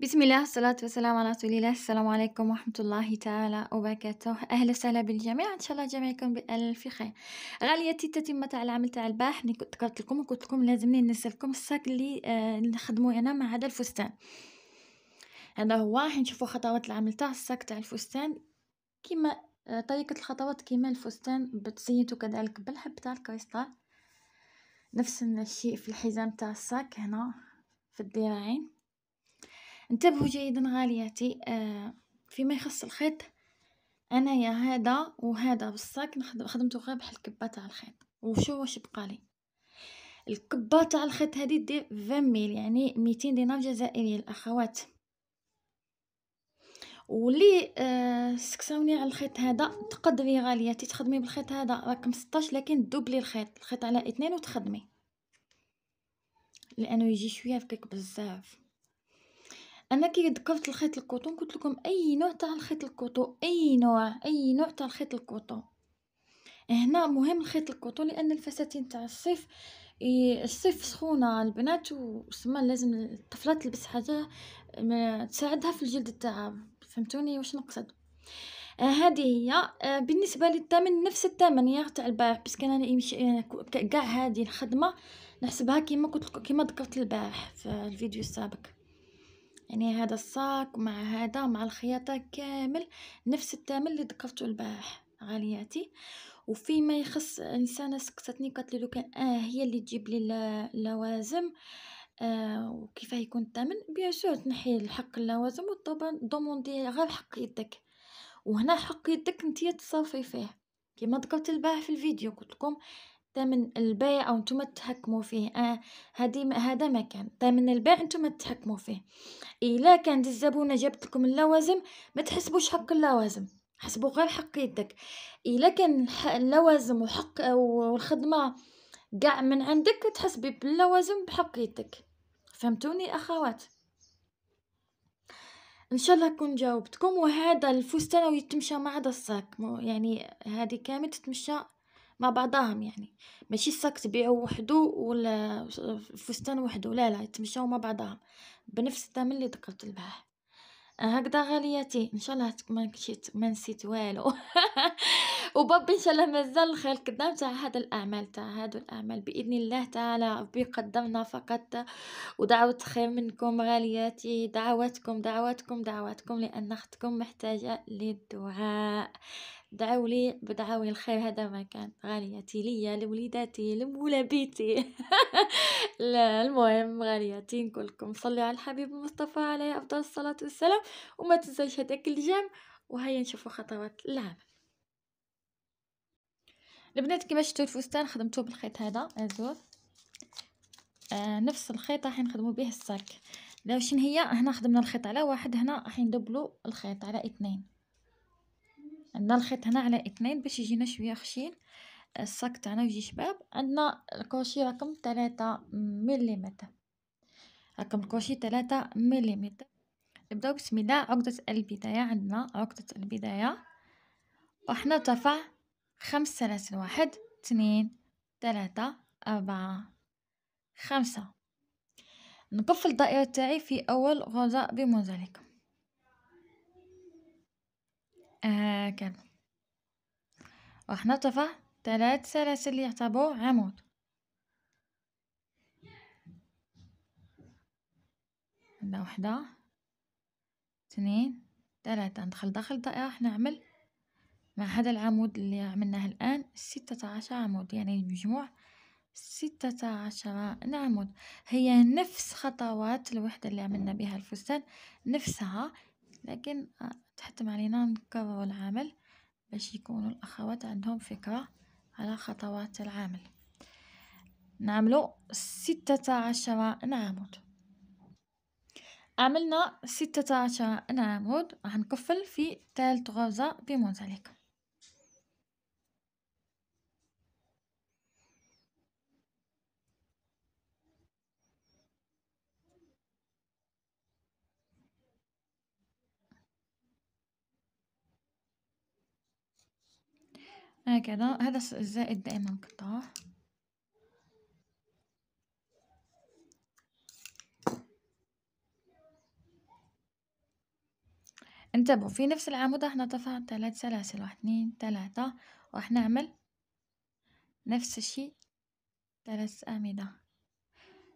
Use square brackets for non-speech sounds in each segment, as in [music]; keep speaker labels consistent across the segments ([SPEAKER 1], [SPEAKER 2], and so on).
[SPEAKER 1] بسم الله والصلاة والسلام على رسول الله السلام عليكم ورحمة الله تعالى وبركاته أهلا وسهلا بالجميع إن شاء الله جميعكم بألف خير غاليتي تتمة تاع العمل تاع البارح اللي كنت ذكرت لكم وقلت لكم لازمني ننزل لكم الساك اللي آه نخدمو أنا مع هذا الفستان هذا هو راح نشوفو خطوات العمل تاع الساك تاع الفستان كيما آه، طريقة الخطوات كيما الفستان بتزينتو كذلك بالحب تاع الكريستال نفس الشيء في الحزام تاع الساك هنا في الذراعين انتبهوا جيدا غالياتي آه فيما يخص الخيط انايا هذا وهذا بالصاك خدمته غير بحال الكبه تاع الخيط وشو واش بقالي الكبه تاع الخيط هذه دير 20 ميل يعني 200 دينار جزائري الاخوات ولي آه سكساوني على الخيط هذا تقدري غالياتي تخدمي بالخيط هذا رقم 16 لكن دوبلي الخيط الخيط على اثنين وتخدمي لانه يجي شويه فكك بزاف انا كي ذكرت الخيط الكوطون قلت لكم اي نوع تاع الخيط الكوطون اي نوع اي نوع تاع الخيط الكوطون هنا مهم الخيط الكوطون لان الفساتين تاع الصيف الصيف سخونة البنات وسما لازم الطفلة تلبس حاجة تساعدها في الجلد تاعها فهمتوني واش نقصد آه، هذه هي آه، بالنسبه للثمن نفس الثمن يا تاع البارح باسكو انا يمشي كاع هذه الخدمه نحسبها كيما كنت كيما ذكرت البارح في الفيديو السابق يعني هذا الصاك مع هذا مع الخياطه كامل نفس الثمن اللي ذكرته البارح غالياتي وفيما يخص انسانه سقطتني قالت لي لو كان اه هي اللي تجيب لي اللوازم آه وكيف يكون الثمن بيان تنحي الحق اللوازم وطوموندي غير حق يدك وهنا حق يدك نتيا تصرفي فيه كما ذكرت البارح في الفيديو قلت لكم من البيع او نتوما تتحكموا فيه آه هادي هذا ما كان من البيع نتوما تتحكموا فيه الا إيه كانت الزبونه جابت لكم اللوازم ما تحسبوش حق اللوازم حسبوا غير حق يدك الا إيه كان اللوازم وحق والخدمه كاع من عندك تحسبي باللوازم بحق يدك فهمتوني اخوات ان شاء الله كون جاوبتكم وهذا الفستان يتمشى مع هذا الصاك يعني هذه كامل تتمشى مع بعضهم يعني ماشي الساك تبيعو وحدو ولا فستان وحدو لا لا يتمشاو مع بعضهم بنفس الثمن اللي ذكرت البارح هكذا غالياتي ان شاء الله ما نسيت ما نسيت والو [laughs] وبابي ان شاء الله مازال الخير قدام تاع هذا الاعمال تاع هادو الاعمال باذن الله تعالى ربي قدمنا فقط ودعوة خير منكم غالياتي دعواتكم دعواتكم دعواتكم لان اختكم محتاجه للدعاء دعوا لي بدعاوي الخير هذا ما كان غاليتي ليا لوليداتي لمولا بيتي [laughs] لا المهم غالياتي نقولكم صلي على الحبيب المصطفى عليه افضل الصلاه والسلام وما تنساوش هذاك الجام وهيا نشوفوا خطوات العمل البنات كما شفتوا الفستان خدمته بالخيط هذا ازور آه نفس الخيط راح نخدموا به الساك لو شنو هي هنا خدمنا الخيط على واحد هنا راح ندبلو الخيط على اثنين عندنا الخيط هنا على اثنين باش يجينا شويه خشين الصاك تاعنا يجي شباب عندنا الكوشي رقم ثلاثة مليمتر رقم الكوشي ثلاثة مليمتر نبداو بسم الله عقدة البداية عندنا عقدة البداية راح نرتفع خمس سلاسل واحد اثنين ثلاثة أربعة خمسة نقفل الدائرة تاعي في أول غرزة بمنزلق آه راح واحتطف ثلاث سلاسل يعتبروا عمود عندنا وحدة اثنين ثلاثة ندخل داخل الدائرة راح نعمل مع هذا العمود اللي عملناه الآن ستة عشر عمود يعني المجموع ستة عشر عمود هي نفس خطوات الوحدة اللي عملنا بها الفستان نفسها لكن آه، تحتم علينا نكرر العمل باش يكونوا الأخوات عندهم فكرة على خطوات العمل نعملو ستة عشر نعمود عملنا ستة عشر نعمود راح نكفل في ثالث غرزة بمنزلكم هكذا هذا الزائد دائما قطع انتبهوا في نفس العمود راح طفع ثلاث سلاسل واحد اثنين ثلاثة واحنا نعمل نفس الشيء ثلاث أعمدة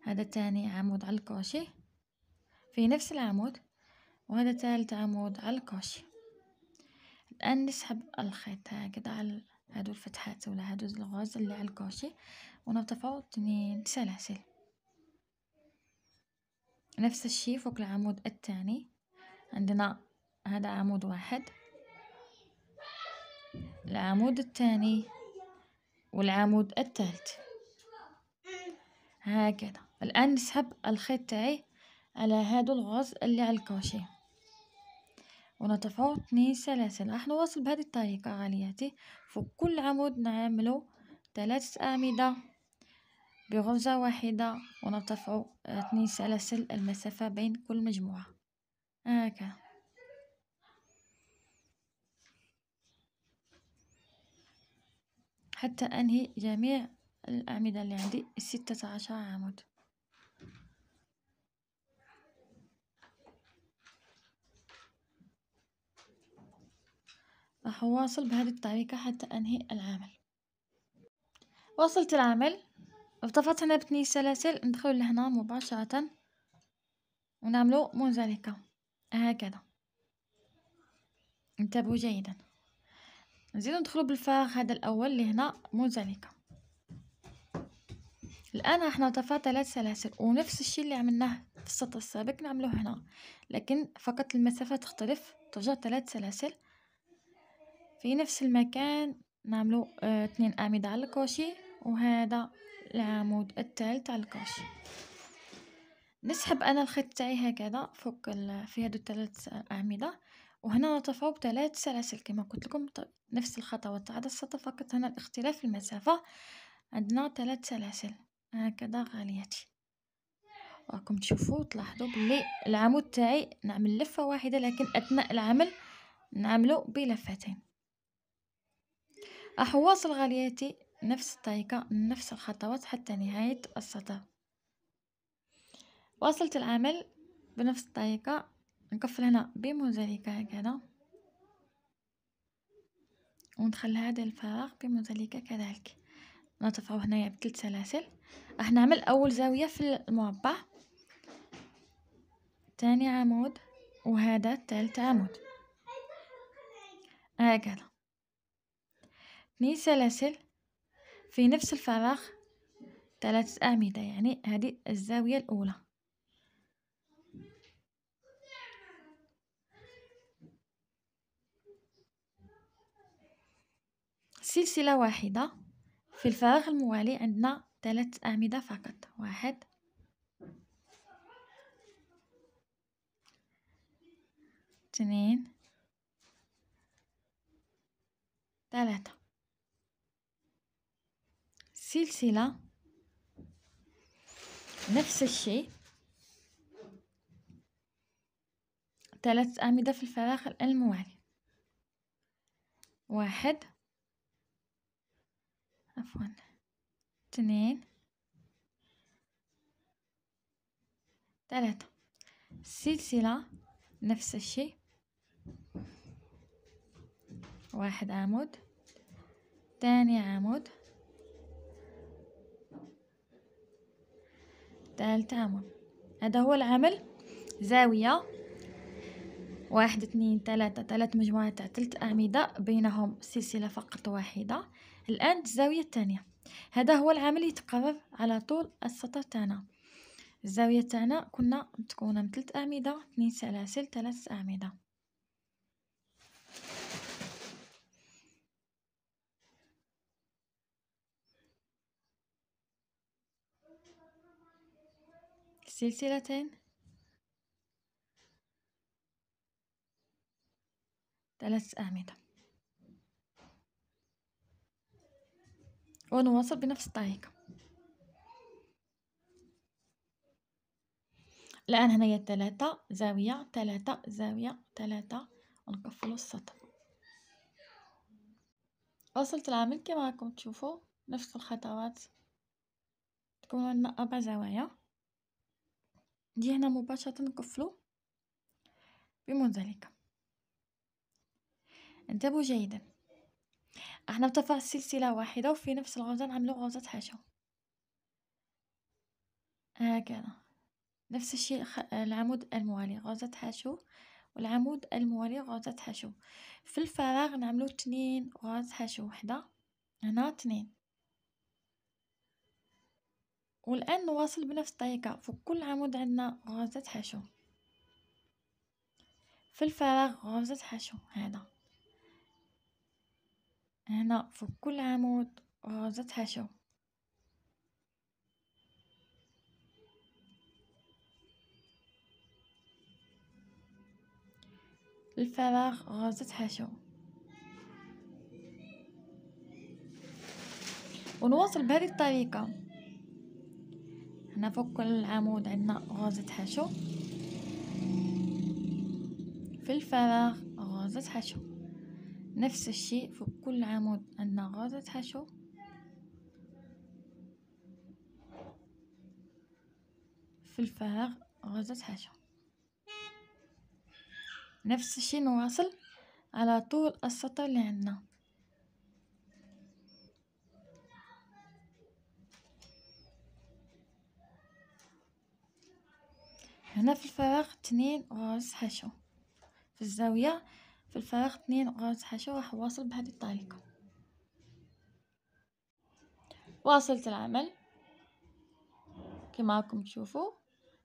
[SPEAKER 1] هذا تاني عمود على الكوشي في نفس العمود وهذا ثالث عمود على الكوشي الآن نسحب الخيط هكذا على هادو الفتحات ولا هادو الغاز اللي على الكوشي ونرتفعو سلاسل نفس الشي فوق العمود الثاني عندنا هذا عمود واحد العمود الثاني والعمود الثالث هكذا الان نسحب الخيط تاعي على هادو الغاز اللي على الكوشيه ونتفاوض اثنين سلاسل راح نواصل بهذه الطريقة غالياتي فوق كل عمود نعملو ثلاثة أعمدة بغرزة واحدة ونرتفع اثنين آه، سلاسل المسافة بين كل مجموعة هكا حتى أنهي جميع الأعمدة اللي عندي ستة عشر عمود راح أواصل بهذه الطريقة حتى أنهي العمل واصلت العمل ارتفعت هنا بثني سلاسل ندخل لهنا مباشرة ونعملو منزلقة هكذا انتبهوا جيدا نزيدو ندخلو بالفراغ هذا الأول لهنا منزلقة الآن راح نرتفع ثلاث سلاسل ونفس الشي اللي عملناه في السطر السابق نعملوه هنا لكن فقط المسافة تختلف ترجع ثلاث سلاسل في نفس المكان نعملو اثنين آه، أعمدة على الكوشي وهذا العمود الثالث على الكوشي نسحب انا الخيط تاعي هكذا فوق في هادو الثلاث اعمده وهنا نطفو بثلاث سلاسل كما قلت لكم نفس الخطوات عدا السطر فقط هنا الاختلاف في المسافه عندنا ثلاث سلاسل هكذا غالياتي راكم تشوفوا تلاحظوا بلي العمود تاعي نعمل لفه واحده لكن اثناء العمل نعملو بلفتين راح أحواصل غالياتي نفس الطريقة نفس الخطوات حتى نهاية السطر واصلت العمل بنفس الطريقة نقفل هنا بموزاليكا هكذا وندخل هذا الفراغ بموزاليكا كذلك نرتفعو هنايا بثلاث سلاسل راح نعمل اول زاوية في المربع ثاني عمود وهذا ثالث عمود هكذا اثنين سلاسل في نفس الفراغ ثلاثة أعمدة يعني هذه الزاوية الأولى سلسلة واحدة في الفراغ الموالي عندنا ثلاث أعمدة فقط واحد اثنين ثلاثة سلسلة نفس الشيء ثلاث أعمدة في الفراغ الموالي واحد عفوا اثنين ثلاثة سلسلة نفس الشيء واحد عمود ثاني عمود تمام هذا هو العمل زاوية واحد اثنين ثلاثة ثلاث مجموعة تاع تلت أعمدة بينهم سلسلة فقط واحدة الآن الزاوية الثانية هذا هو العمل يتقرر على طول السطر تاعنا الزاوية تاعنا كنا متكونة من تلت أعمدة اثنين سلاسل ثلاث أعمدة سلسلة ثلاث أعمدة ونواصل بنفس الطريقة الآن هي ثلاثة زاوية ثلاثة زاوية ثلاثة ونقفلو السطر وصلت العمل كما راكم تشوفوا نفس الخطوات تكون عندنا أربع زوايا هنا مباشرة بمن بمنزلك انتبهوا جيدا احنا بتفع سلسلة واحدة وفي نفس الغرزة نعملو غرزة حشو هكذا نفس الشيء العمود الموالي غرزة حشو والعمود الموالي غرزة حشو في الفراغ نعملو تنين غرز حشو وحدة هنا تنين والآن نواصل بنفس الطريقة فوق كل عمود عندنا غرزة حشو في الفراغ غرزة حشو هذا هنا فوق كل عمود غرزة حشو الفراغ غرزة حشو ونواصل بهذه الطريقة نفك العمود عندنا غازة حشو في الفراغ غازة حشو نفس الشيء في كل عمود عندنا غازة حشو في الفراغ غازة حشو نفس الشيء نواصل على طول السطر اللي عندنا هنا في الفراغ اثنين غرز حشو في الزاوية في الفراغ اثنين غرز حشو راح واصل بهذه الطريقة واصلت العمل كما راكم تشوفوا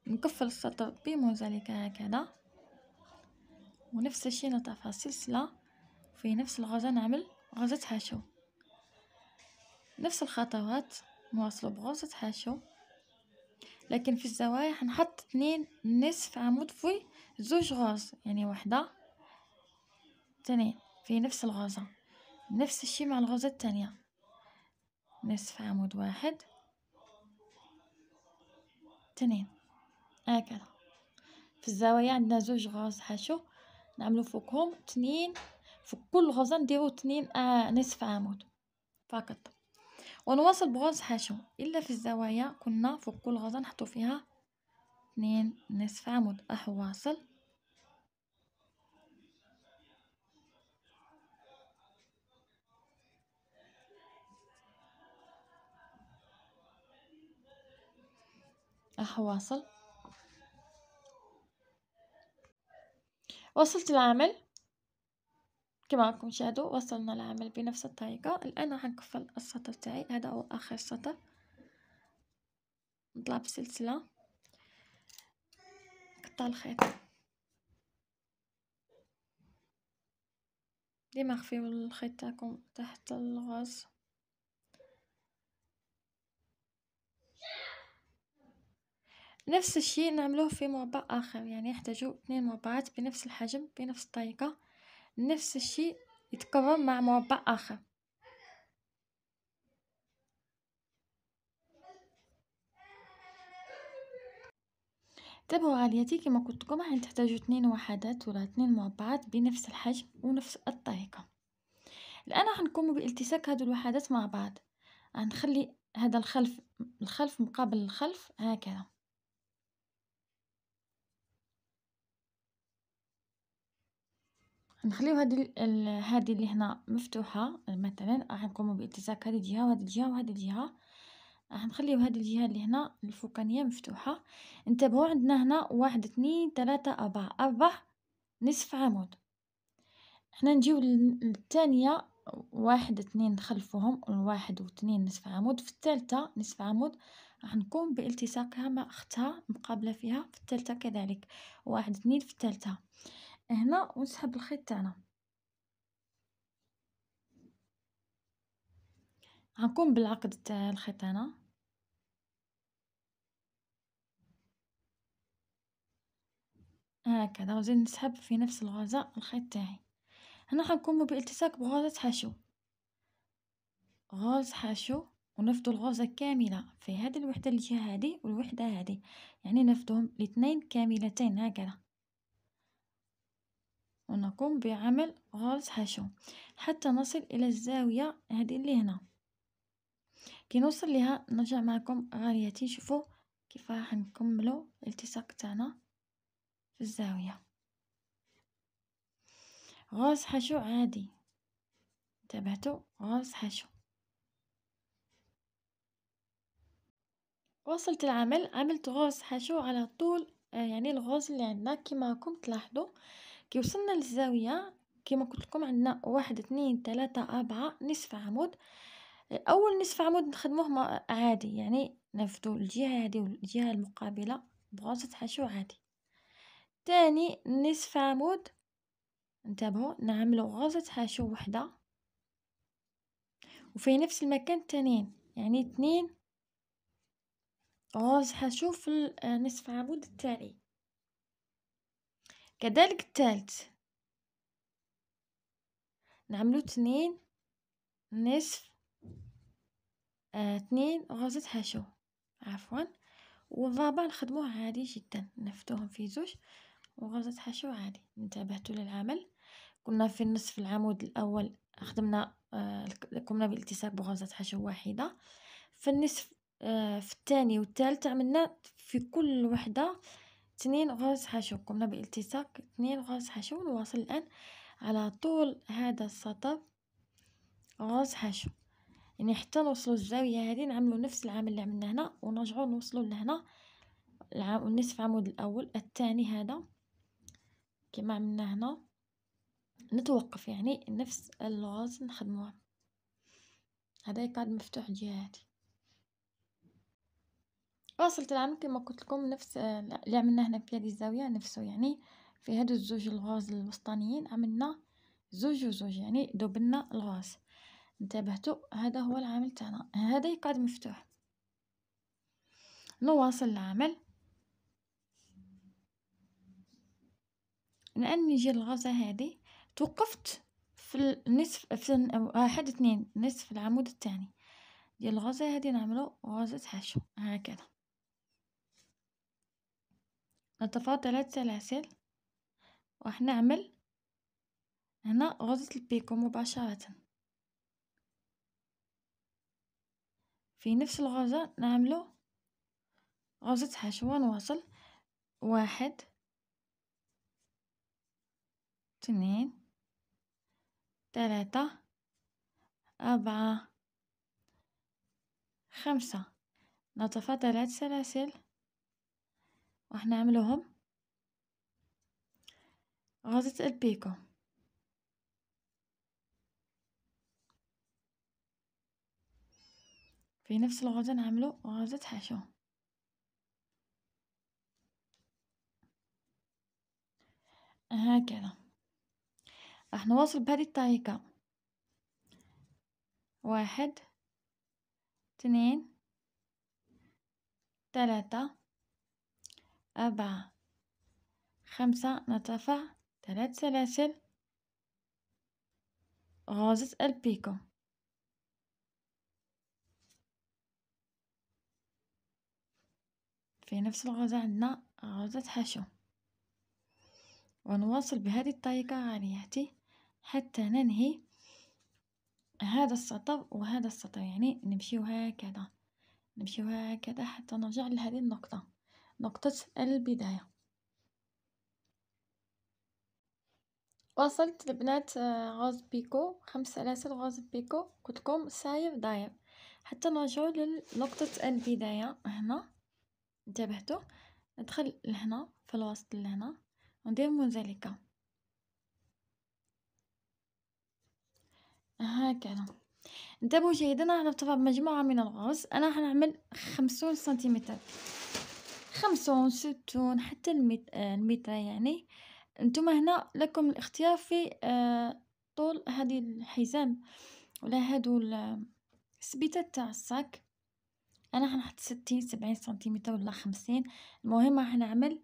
[SPEAKER 1] نكفل السطر بموزاليكا هكذا ونفس الشيء في السلسلة في نفس الغرزة نعمل غرزة حشو نفس الخطوات نواصل بغرزة حشو لكن في الزوايا حنحط اثنين نصف عمود في زوج غاز يعني واحدة تانيين في نفس الغازة نفس الشي مع الغازة التانية نصف عمود واحد تنين هكذا في الزوايا عندنا زوج غاز حاشو نعملو فوقهم تنين في كل غازة نديرو تنين آه نصف عمود فقط ونواصل بغرز حشو إلا في الزوايا كنا فوق كل غرزة نحطو فيها اثنين نصف عمود راح واصل واصل وصلت العمل كما راكم تشاهدوا وصلنا العمل بنفس الطريقة الآن راح نقفل السطر تاعي هذا هو آخر سطر نطلع بسلسلة قطع الخيط ديما خفيو الخيط تاعكم تحت الغاز نفس الشيء نعملوه في مربع اخر يعني يحتاجوا اثنين مربعات بنفس الحجم بنفس الطريقه نفس الشيء يتكرر مع مربع آخر تابعوا عاليتي كما قلت لكم تحتاجوا اثنين وحدات ولا اثنين مربعات بنفس الحجم ونفس الطريقة الآن راح نقوم بالتساك هادو الوحدات مع بعض غنخلي هذا الخلف الخلف مقابل الخلف هكذا نخليو هاد هادي اللي هنا مفتوحه مثلا راح نقومو بالتزاك هذه الجهه وهذه الجهه وهذه الجهه راح نخليو هذه الجهه اللي هنا الفوقانيه مفتوحه انتبهوا عندنا هنا واحد اثنين ثلاثة أربعة أربعة نصف عمود احنا نجيو للثانيه واحد اثنين نخلفوهم واحد واثنين نصف عمود في الثالثه نصف عمود راح نقوم بالتساقها مع اختها مقابله فيها في الثالثه كذلك واحد اثنين في الثالثه هنا ونسحب الخيط تاعنا غنقوم بالعقد تاع الخيط هنا هكذا وزيد نسحب في نفس الغازة الخيط تاعي هنا غنقوم بالالتصاق بغازة حشو غاز حشو ونفضوا الغازة كاملة في هذه الوحدة الجهة هذه والوحدة هذه يعني نفضهم الاثنين كاملتين هكذا ونقوم بعمل غرز حشو حتى نصل إلى الزاوية هذه اللي هنا كي نوصل لها نرجع معكم غالياتي شوفوا كيف راح نكملو الالتصاق تاعنا في الزاوية غرز حشو عادي تابعتو غرز حشو وصلت العمل عملت غرز حشو على طول آه، يعني الغرز اللي عندنا كما راكم تلاحظوا كي وصلنا للزاويه كيما قلت لكم عندنا واحد اثنين ثلاثة أربعة نصف عمود أول نصف عمود نخدموه عادي يعني نفتو الجهة هذه والجهة المقابلة بغاصة حشو عادي تاني نصف عمود انتبهوا نعملو غاصة حشو وحدة وفي نفس المكان التانيين يعني اثنين غرز حشو في نصف عمود التالي كذلك الثالث نعملو تنين نصف اثنين آه غرزة حشو عفوا والرابع نخدموه عادي جدا نفتوهم في زوج وغرزة حشو عادي انتبهتوا للعمل كنا في النصف العمود الاول خدمنا آه قمنا بالالتصاق بغرزة حشو واحدة في النصف آه في الثاني والثالث عملنا في كل وحده اثنين غرز حشو قمنا بالتصاق اثنين غرز حشو نواصل الآن على طول هذا السطر غرز حشو يعني حتى نوصلوا الزاوية هذه نعملوا نفس العمل اللي عملنا هنا ونرجعوا نوصلوا لهنا النصف عمود الأول الثاني هذا كما عملنا هنا نتوقف يعني نفس الغرز نخدموه هذا يقعد مفتوح الجهة هذه واصلة اه العمل كيما قلت لكم نفس اللي عملناه هنا في هذه الزاويه نفسه يعني في هادو الزوج الغاز الوسطانيين عملنا زوج وزوج يعني دوبلنا الغاز انتبهتوا هذا هو العمل تاعنا هذا يقعد مفتوح نواصل العمل الان نجي الغازة هذه توقفت في النصف في آه، واحد اثنين نصف العمود الثاني ديال الغازه هذه نعملو غازه حشو هكذا نتفاضل هاد راح نعمل هنا غرزة البيكو مباشرة في نفس الغرزة نعملو غرزة حشوة نواصل واحد اثنين ثلاثة أربعة خمسة نتفاضل هاد السلاسل راح غازة البيكو في نفس الغازة نعملو غازة حشو هكذا راح نواصل بهذه الطريقة واحد اثنين ثلاثة أربعة خمسة نرتفع ثلاث سلاسل غازة البيكو في نفس الغازة عندنا غازة حشو ونواصل بهذه الطريقة غالياتي حتى ننهي هذا السطر وهذا السطر يعني نمشيو هكذا نمشيو هكذا حتى نرجع لهذه النقطة نقطة البداية وصلت لبنات آه، غوز بيكو خمس سلاسل غوز بيكو لكم ساير داير حتى نرجعو لنقطة البداية هنا انتبهتو ندخل لهنا في الوسط لهنا وندير منزلقة هكذا انتبهوا جيدا راه نضرب مجموعة من الغوز انا نعمل خمسون سنتيمتر خمسون ستون حتى المت... آه، المتر يعني نتوما هنا لكم الاختيار في آه، طول هذه الحزام ولا هادو السبيتة تاع الصاك انا حنحط ستين سبعين سنتيمتر ولا خمسين المهم راح نعمل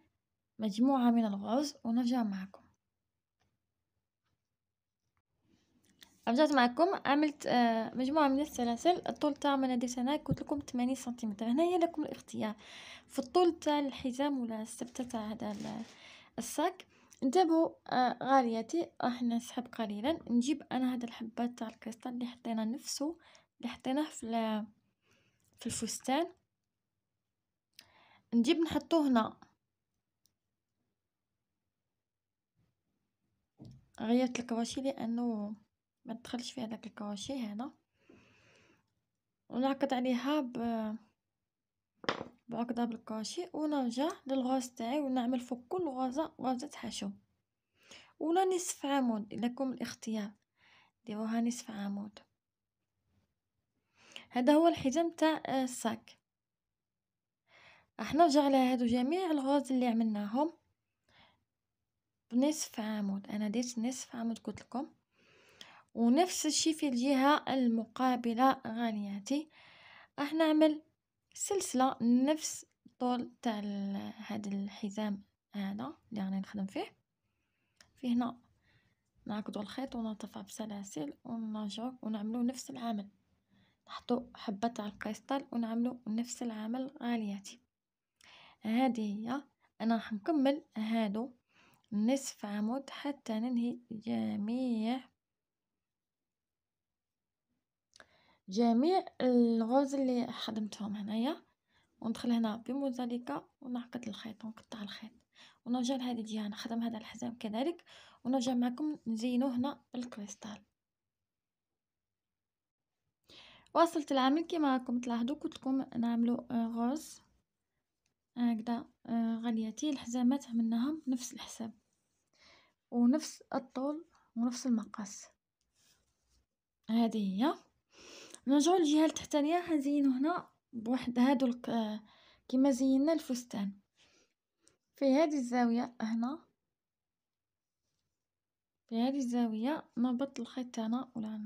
[SPEAKER 1] مجموعة من الغرز ونرجع معكم رجعت معكم عملت آه، مجموعه من السلاسل الطول تاع انا درت هنا قلت لكم 80 سنتيمتر هنايا لكم الاختيار في الطول تاع الحزام ولا السبته تاع هذا الساك انتبهوا آه، غالياتي راح نسحب قليلا نجيب انا هذا الحبات تاع الكريستال اللي حطينا نفسه اللي حطيناه في في الفستان نجيب نحطوه هنا غيرت الكواشي لانه ما تدخلش في داك الكروشي هنا ونعقد عليها ب بعقده بالكروشي ونرجع للغاز تاعي ونعمل فوق كل غازة غازة حشو ولا نصف عمود لكم الاختيار ديروها نصف عمود هذا هو الحزام تاع آه، الساك راح نرجع على هادو جميع الغاز اللي عملناهم بنصف عمود انا درت نصف عمود قلت لكم ونفس الشي في الجهة المقابلة غالياتي راح نعمل سلسلة نفس الطول تاع هاد الحزام هذا اللي راني نخدم فيه في هنا نعقدو الخيط ونرتفع بسلاسل ونرجعو ونعملو نفس العمل نحطو حبة تاع الكريستال ونعملو نفس العمل غالياتي هذه هي انا راح نكمل هادو نصف عمود حتى ننهي جميع جميع الغوز اللي خدمتهم هنايا وندخل هنا بموزاليكا ونعقد الخيط ونقطع الخيط ونرجع لهذه ديالنا نخدم هذا الحزام كذلك ونرجع معكم نزينو هنا بالكريستال وصلت العمل كما راكم تلاحظوا قلت لكم نعملوا آه، غوز هكذا آه، غلياتي الحزامات عملناهم نفس الحساب ونفس الطول ونفس المقاس هذه هي نرجعو للجهة التحتانية هنزينو هنا بواحد هادو كيما زينا الفستان في هذه الزاوية هنا في هذه الزاوية نربط الخيط تاعنا ولا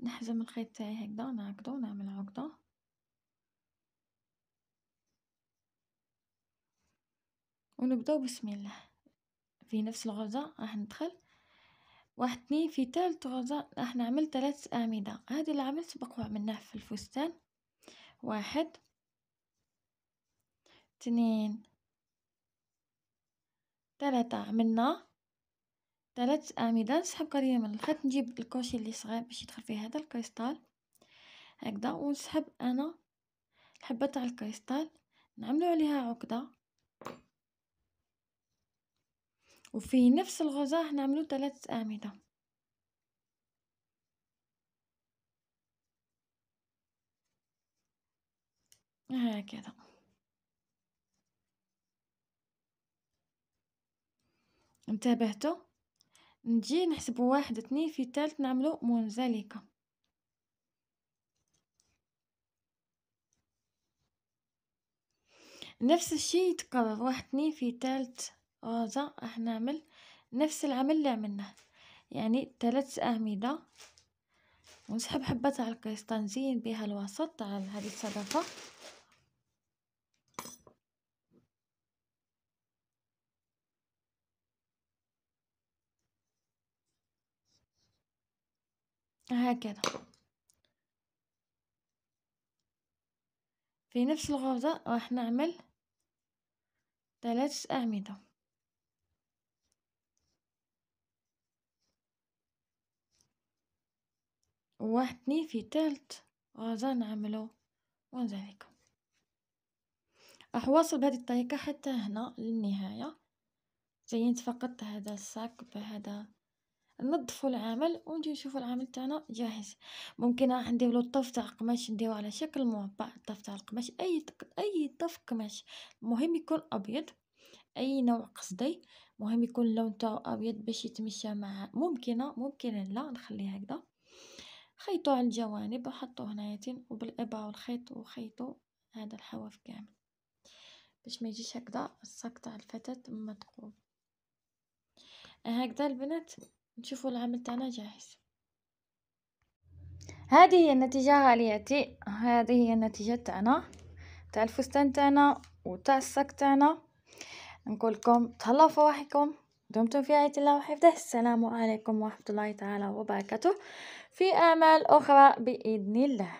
[SPEAKER 1] نحزم الخيط تاعي هكذا نعقدو نعمل عقدة ونبداو بسم الله في نفس الغرزة راح ندخل واحد اثنين في ثالث غرزة راح نعمل ثلاث أعمدة هذه اللي عملت سبق وعملناها في الفستان واحد اثنين ثلاثة عملنا ثلاث أعمدة نسحب قليلا من الخيط نجيب الكوشي اللي صغير باش يدخل فيه هذا الكريستال هكذا ونسحب أنا الحبة تاع الكريستال نعملو عليها عقدة وفي نفس الغزاة نعملو ثلاث أعمدة هكذا انتبهتو نجي نحسبو واحد اثنين في ثالث نعملو منزلقة نفس الشي يتكرر واحد اثنين في ثالث راح آه، نعمل نفس العمل اللي عملناه يعني ثلاث أعمدة ونسحب حبة تاع القشطة نزين بها الوسط تاع هذه الصدفة هكذا في نفس الغرزة راح نعمل ثلاث أعمدة واحد اثنين في تالت غازا نعملو ونزهيكم راح واصل بهذه الطريقه حتى هنا للنهايه زينت فقط هذا الساك بهذا نظفوا العمل ونجي نشوفوا العمل تاعنا جاهز ممكن راح نديرو الطف تاع القماش نديرو على شكل مربع الطف تاع القماش اي اي طف قماش المهم يكون ابيض اي نوع قصدي مهم يكون اللون تاعو ابيض باش يتمشى مع ممكنه ممكن لا نخليه هكذا خيطوا على الجوانب وحطوه هنايتين وبالإبرة والخيط وخيطوا هذا الحواف كامل باش ما يجيش هكذا الساق تاع الفتاة مدقوق هكذا البنات نشوفوا العمل تاعنا جاهز هذه هي النتيجة غالياتي هذه هي النتيجة تاعنا تاع الفستان تاعنا وتاع السك تاعنا نقول لكم تهلاو في روحكم دمتم في رعاية الله وحفظه السلام عليكم ورحمة الله تعالى وبركاته في آمال أخرى بإذن الله